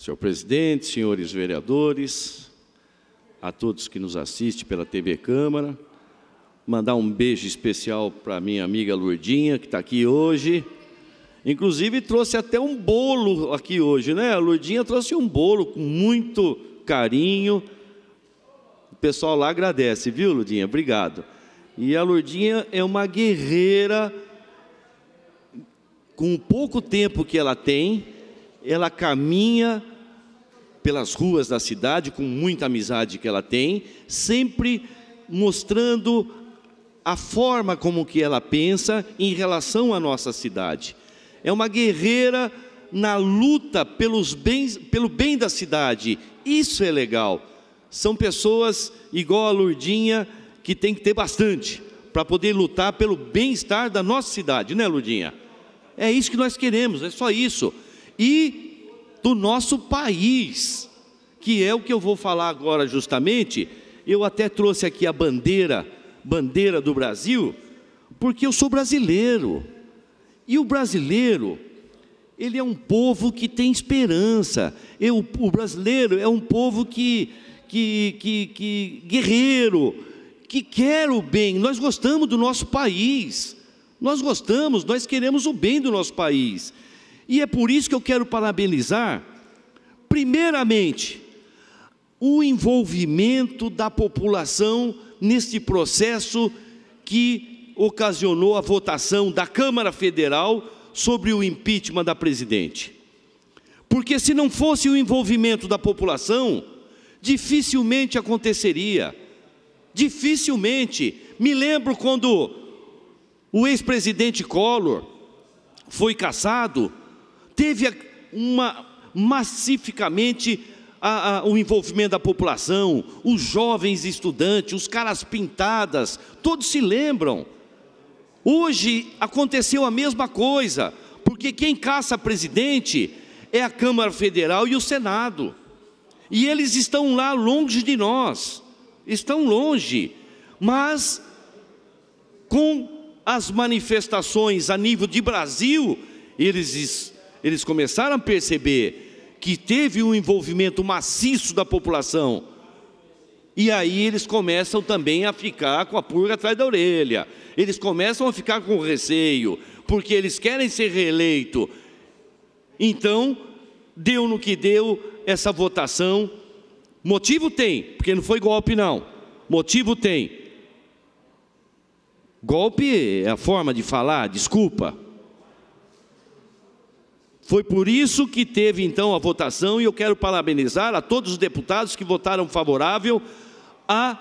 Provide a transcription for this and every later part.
Senhor presidente, senhores vereadores, a todos que nos assistem pela TV Câmara, mandar um beijo especial para minha amiga Lurdinha, que está aqui hoje. Inclusive trouxe até um bolo aqui hoje, né? A Lurdinha trouxe um bolo com muito carinho. O pessoal lá agradece, viu, Lurdinha? Obrigado. E a Lurdinha é uma guerreira, com o pouco tempo que ela tem, ela caminha pelas ruas da cidade com muita amizade que ela tem, sempre mostrando a forma como que ela pensa em relação à nossa cidade. É uma guerreira na luta pelos bens, pelo bem da cidade. Isso é legal. São pessoas igual a Lurdinha que tem que ter bastante para poder lutar pelo bem-estar da nossa cidade, né, Lurdinha? É isso que nós queremos, é só isso e do nosso país, que é o que eu vou falar agora justamente. Eu até trouxe aqui a bandeira, bandeira do Brasil, porque eu sou brasileiro. E o brasileiro, ele é um povo que tem esperança. Eu, o brasileiro é um povo que, que, que, que guerreiro, que quer o bem. Nós gostamos do nosso país. Nós gostamos, nós queremos o bem do nosso país. E é por isso que eu quero parabenizar, primeiramente, o envolvimento da população neste processo que ocasionou a votação da Câmara Federal sobre o impeachment da presidente. Porque se não fosse o envolvimento da população, dificilmente aconteceria. Dificilmente. Me lembro quando o ex-presidente Collor foi caçado, teve uma, massificamente a, a, o envolvimento da população, os jovens estudantes, os caras pintadas, todos se lembram. Hoje aconteceu a mesma coisa, porque quem caça presidente é a Câmara Federal e o Senado. E eles estão lá longe de nós, estão longe, mas com as manifestações a nível de Brasil, eles eles começaram a perceber que teve um envolvimento maciço da população. E aí eles começam também a ficar com a purga atrás da orelha. Eles começam a ficar com receio, porque eles querem ser reeleito. Então, deu no que deu essa votação. Motivo tem, porque não foi golpe não. Motivo tem. Golpe é a forma de falar, desculpa. Foi por isso que teve então a votação, e eu quero parabenizar a todos os deputados que votaram favorável a,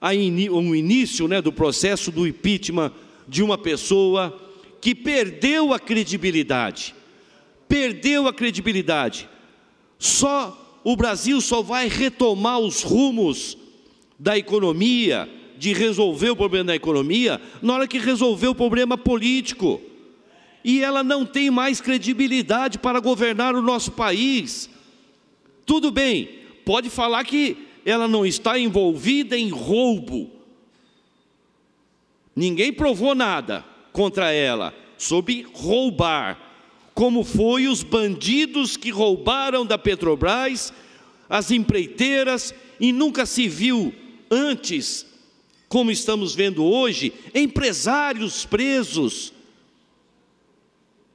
a in, um início né, do processo do impeachment de uma pessoa que perdeu a credibilidade. Perdeu a credibilidade. Só o Brasil só vai retomar os rumos da economia, de resolver o problema da economia, na hora que resolver o problema político e ela não tem mais credibilidade para governar o nosso país. Tudo bem, pode falar que ela não está envolvida em roubo. Ninguém provou nada contra ela sobre roubar, como foi os bandidos que roubaram da Petrobras, as empreiteiras e nunca se viu antes, como estamos vendo hoje, empresários presos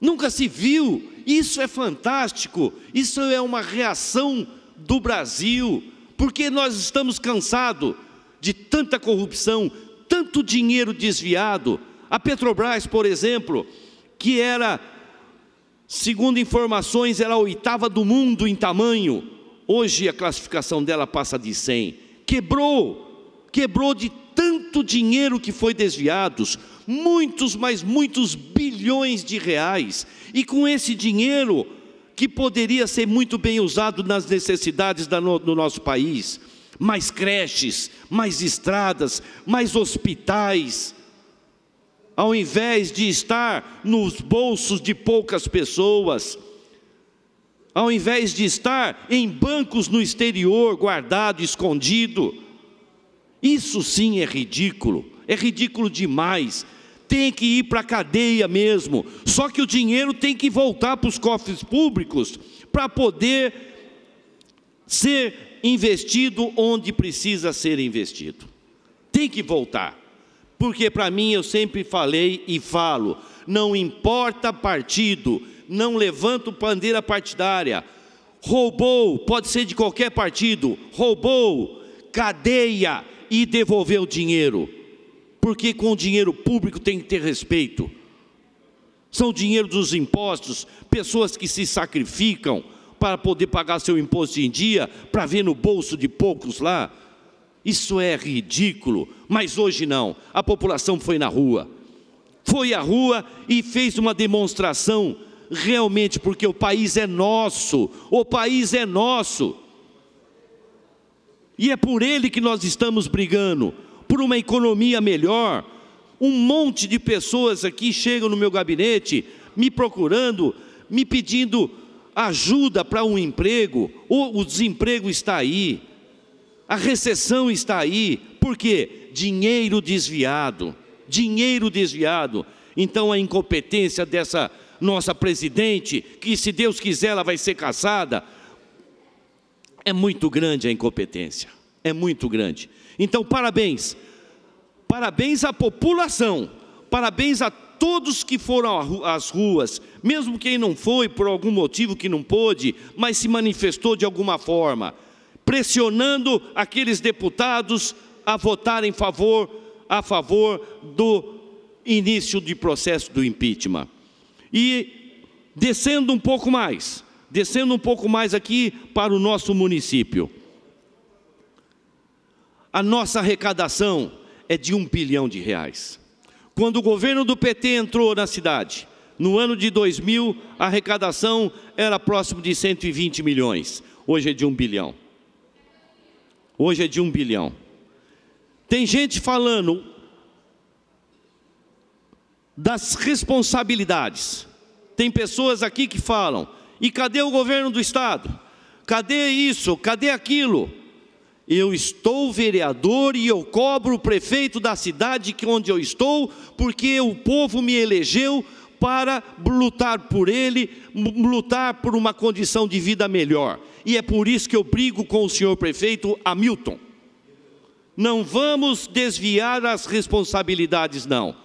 nunca se viu. Isso é fantástico, isso é uma reação do Brasil, porque nós estamos cansados de tanta corrupção, tanto dinheiro desviado. A Petrobras, por exemplo, que era, segundo informações, era a oitava do mundo em tamanho, hoje a classificação dela passa de 100. Quebrou, quebrou de tanto dinheiro que foi desviados, muitos, mas muitos milhões de reais. E com esse dinheiro, que poderia ser muito bem usado nas necessidades da no, do nosso país, mais creches, mais estradas, mais hospitais, ao invés de estar nos bolsos de poucas pessoas, ao invés de estar em bancos no exterior, guardado, escondido. Isso sim é ridículo, é ridículo demais tem que ir para a cadeia mesmo. Só que o dinheiro tem que voltar para os cofres públicos para poder ser investido onde precisa ser investido. Tem que voltar. Porque para mim eu sempre falei e falo, não importa partido, não levanto bandeira partidária. Roubou, pode ser de qualquer partido, roubou, cadeia e devolver o dinheiro porque com o dinheiro público tem que ter respeito. São dinheiro dos impostos, pessoas que se sacrificam para poder pagar seu imposto em dia, para ver no bolso de poucos lá. Isso é ridículo, mas hoje não. A população foi na rua. Foi à rua e fez uma demonstração realmente porque o país é nosso, o país é nosso. E é por ele que nós estamos brigando por uma economia melhor. Um monte de pessoas aqui chegam no meu gabinete me procurando, me pedindo ajuda para um emprego. O desemprego está aí, a recessão está aí. Por quê? Dinheiro desviado. Dinheiro desviado. Então a incompetência dessa nossa presidente, que se Deus quiser ela vai ser caçada, é muito grande a incompetência. É muito grande. Então, parabéns Parabéns à população, parabéns a todos que foram às ruas, mesmo quem não foi por algum motivo que não pôde, mas se manifestou de alguma forma, pressionando aqueles deputados a votarem favor, a favor do início de processo do impeachment. E descendo um pouco mais, descendo um pouco mais aqui para o nosso município. A nossa arrecadação é de um bilhão de reais. Quando o governo do PT entrou na cidade, no ano de 2000, a arrecadação era próximo de 120 milhões. Hoje é de um bilhão. Hoje é de um bilhão. Tem gente falando das responsabilidades. Tem pessoas aqui que falam: e cadê o governo do Estado? Cadê isso? Cadê aquilo? eu estou vereador e eu cobro o prefeito da cidade onde eu estou, porque o povo me elegeu para lutar por ele, lutar por uma condição de vida melhor. E é por isso que eu brigo com o senhor prefeito Hamilton. Não vamos desviar as responsabilidades, não.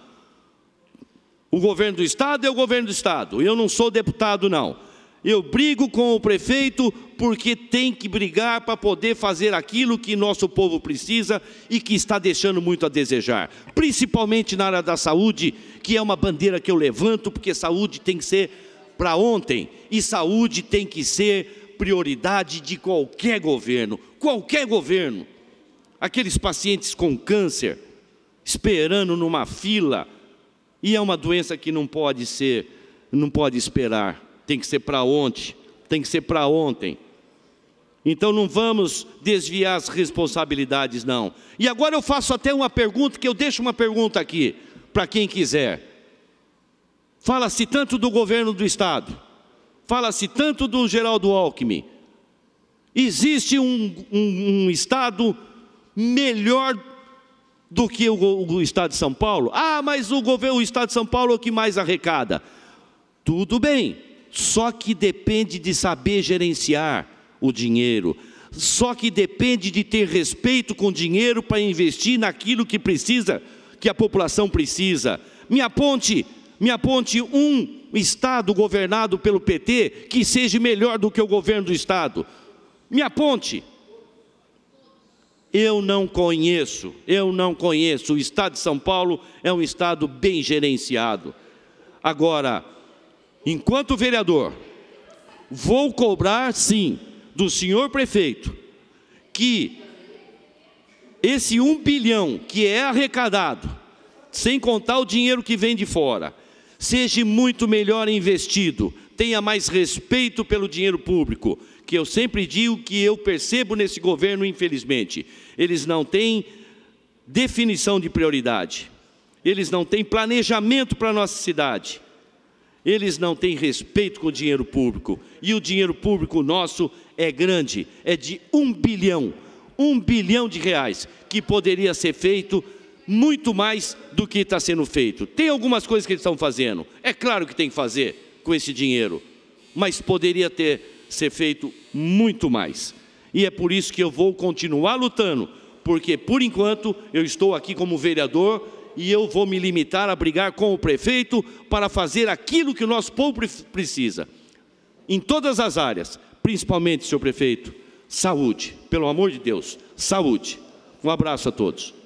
O governo do Estado é o governo do Estado, eu não sou deputado, não. Eu brigo com o prefeito porque tem que brigar para poder fazer aquilo que nosso povo precisa e que está deixando muito a desejar, principalmente na área da saúde, que é uma bandeira que eu levanto, porque saúde tem que ser para ontem e saúde tem que ser prioridade de qualquer governo, qualquer governo. Aqueles pacientes com câncer esperando numa fila e é uma doença que não pode ser, não pode esperar, tem que ser para ontem, tem que ser para ontem. Então não vamos desviar as responsabilidades, não. E agora eu faço até uma pergunta, que eu deixo uma pergunta aqui, para quem quiser. Fala-se tanto do governo do Estado, fala-se tanto do Geraldo Alckmin. Existe um, um, um Estado melhor do que o, o, Estado de São Paulo? Ah, mas o, governo, o Estado de São Paulo é o que mais arrecada. Tudo bem, só que depende de saber gerenciar o dinheiro. Só que depende de ter respeito com o dinheiro para investir naquilo que precisa, que a população precisa. Me aponte, me aponte um estado governado pelo PT que seja melhor do que o governo do estado. Me aponte. Eu não conheço, eu não conheço. O estado de São Paulo é um estado bem gerenciado. Agora, enquanto vereador, vou cobrar sim do senhor prefeito que esse um bilhão que é arrecadado, sem contar o dinheiro que vem de fora, seja muito melhor investido, tenha mais respeito pelo dinheiro público, que eu sempre digo que eu percebo nesse governo, infelizmente. Eles não têm definição de prioridade, eles não têm planejamento para a nossa cidade. Eles não têm respeito com o dinheiro público. E o dinheiro público nosso é grande, é de um bilhão, um bilhão de reais, que poderia ser feito muito mais do que está sendo feito. Tem algumas coisas que eles estão fazendo. É claro que tem que fazer com esse dinheiro, mas poderia ter ser feito muito mais. E é por isso que eu vou continuar lutando, porque por enquanto eu estou aqui como vereador e eu vou me limitar a brigar com o prefeito para fazer aquilo que o nosso povo precisa. Em todas as áreas, principalmente, senhor prefeito, saúde, pelo amor de Deus, saúde. Um abraço a todos.